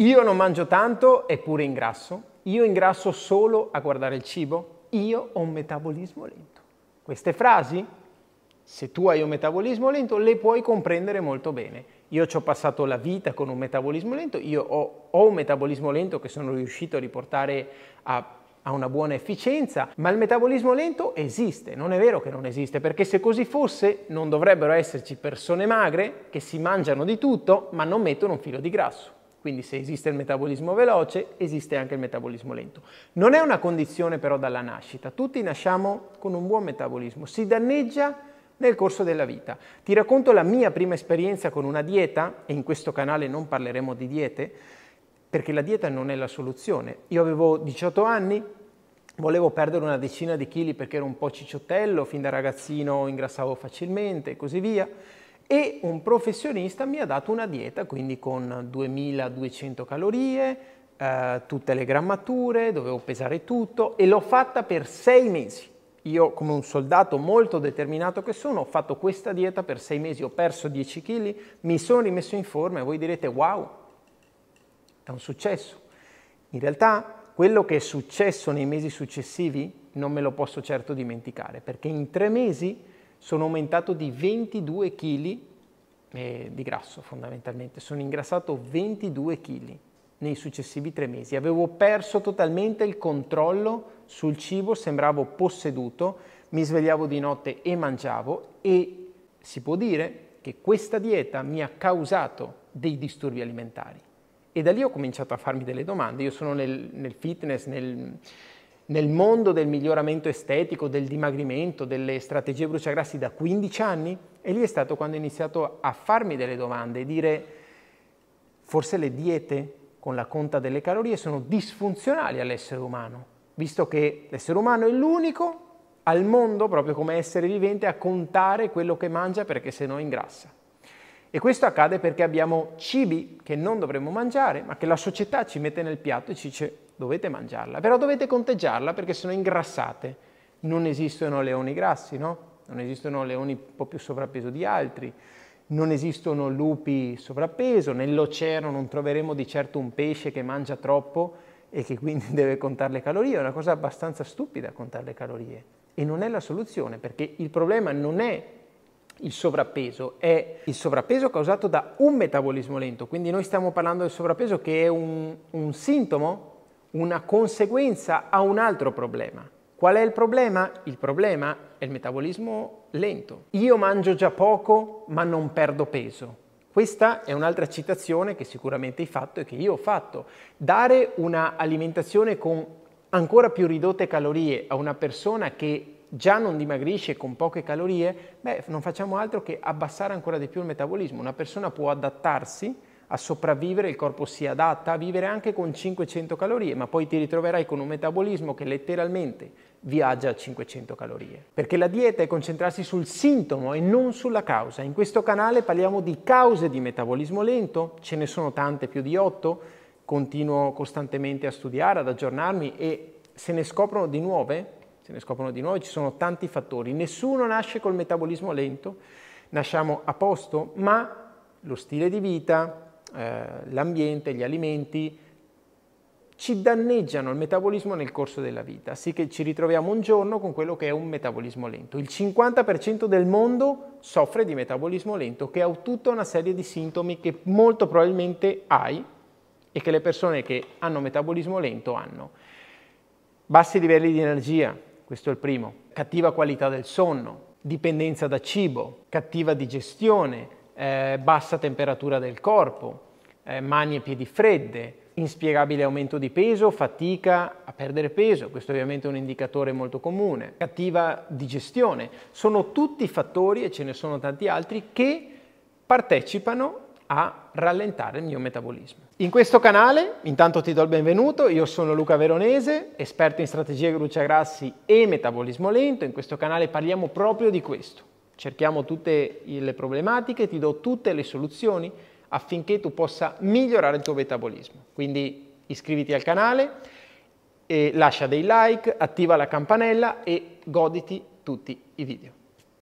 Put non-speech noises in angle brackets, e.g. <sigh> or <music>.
Io non mangio tanto eppure ingrasso. Io ingrasso solo a guardare il cibo. Io ho un metabolismo lento. Queste frasi, se tu hai un metabolismo lento, le puoi comprendere molto bene. Io ci ho passato la vita con un metabolismo lento, io ho, ho un metabolismo lento che sono riuscito a riportare a ha una buona efficienza, ma il metabolismo lento esiste, non è vero che non esiste, perché se così fosse non dovrebbero esserci persone magre che si mangiano di tutto ma non mettono un filo di grasso. Quindi se esiste il metabolismo veloce, esiste anche il metabolismo lento. Non è una condizione però dalla nascita, tutti nasciamo con un buon metabolismo, si danneggia nel corso della vita. Ti racconto la mia prima esperienza con una dieta, e in questo canale non parleremo di diete, perché la dieta non è la soluzione. Io avevo 18 anni, volevo perdere una decina di chili perché ero un po' cicciottello, fin da ragazzino ingrassavo facilmente e così via e un professionista mi ha dato una dieta quindi con 2200 calorie, eh, tutte le grammature, dovevo pesare tutto e l'ho fatta per sei mesi. Io come un soldato molto determinato che sono ho fatto questa dieta per sei mesi, ho perso 10 kg, mi sono rimesso in forma e voi direte wow, è un successo. In realtà quello che è successo nei mesi successivi non me lo posso certo dimenticare perché in tre mesi sono aumentato di 22 kg eh, di grasso fondamentalmente, sono ingrassato 22 kg nei successivi tre mesi. Avevo perso totalmente il controllo sul cibo, sembravo posseduto, mi svegliavo di notte e mangiavo e si può dire che questa dieta mi ha causato dei disturbi alimentari. E da lì ho cominciato a farmi delle domande. Io sono nel, nel fitness, nel, nel mondo del miglioramento estetico, del dimagrimento, delle strategie bruciagrassi da 15 anni e lì è stato quando ho iniziato a farmi delle domande e dire forse le diete con la conta delle calorie sono disfunzionali all'essere umano, visto che l'essere umano è l'unico al mondo, proprio come essere vivente, a contare quello che mangia perché se no ingrassa. E questo accade perché abbiamo cibi che non dovremmo mangiare, ma che la società ci mette nel piatto e ci dice dovete mangiarla, però dovete conteggiarla perché se no ingrassate. Non esistono leoni grassi, no? Non esistono leoni un po' più sovrappeso di altri, non esistono lupi sovrappeso, nell'oceano non troveremo di certo un pesce che mangia troppo e che quindi <laughs> deve contare le calorie, è una cosa abbastanza stupida contare le calorie e non è la soluzione perché il problema non è il sovrappeso, è il sovrappeso causato da un metabolismo lento, quindi noi stiamo parlando del sovrappeso che è un, un sintomo una conseguenza a un altro problema. Qual è il problema? Il problema è il metabolismo lento. Io mangio già poco ma non perdo peso. Questa è un'altra citazione che sicuramente hai fatto e che io ho fatto. Dare un'alimentazione con ancora più ridotte calorie a una persona che già non dimagrisce con poche calorie, beh, non facciamo altro che abbassare ancora di più il metabolismo. Una persona può adattarsi a sopravvivere, il corpo si adatta a vivere anche con 500 calorie, ma poi ti ritroverai con un metabolismo che letteralmente viaggia a 500 calorie. Perché la dieta è concentrarsi sul sintomo e non sulla causa. In questo canale parliamo di cause di metabolismo lento, ce ne sono tante, più di 8, continuo costantemente a studiare, ad aggiornarmi e se ne scoprono di nuove, se ne scoprono di nuove, ci sono tanti fattori. Nessuno nasce col metabolismo lento, nasciamo a posto, ma lo stile di vita, eh, l'ambiente, gli alimenti, ci danneggiano il metabolismo nel corso della vita, sì che ci ritroviamo un giorno con quello che è un metabolismo lento. Il 50% del mondo soffre di metabolismo lento, che ha tutta una serie di sintomi che molto probabilmente hai e che le persone che hanno metabolismo lento hanno. Bassi livelli di energia, questo è il primo, cattiva qualità del sonno, dipendenza da cibo, cattiva digestione, eh, bassa temperatura del corpo, eh, mani e piedi fredde, inspiegabile aumento di peso, fatica a perdere peso, questo ovviamente è un indicatore molto comune, cattiva digestione, sono tutti fattori e ce ne sono tanti altri che partecipano a rallentare il mio metabolismo. In questo canale, intanto ti do il benvenuto, io sono Luca Veronese, esperto in strategie gruccia grassi e metabolismo lento, in questo canale parliamo proprio di questo Cerchiamo tutte le problematiche, ti do tutte le soluzioni affinché tu possa migliorare il tuo metabolismo. Quindi iscriviti al canale, lascia dei like, attiva la campanella e goditi tutti i video.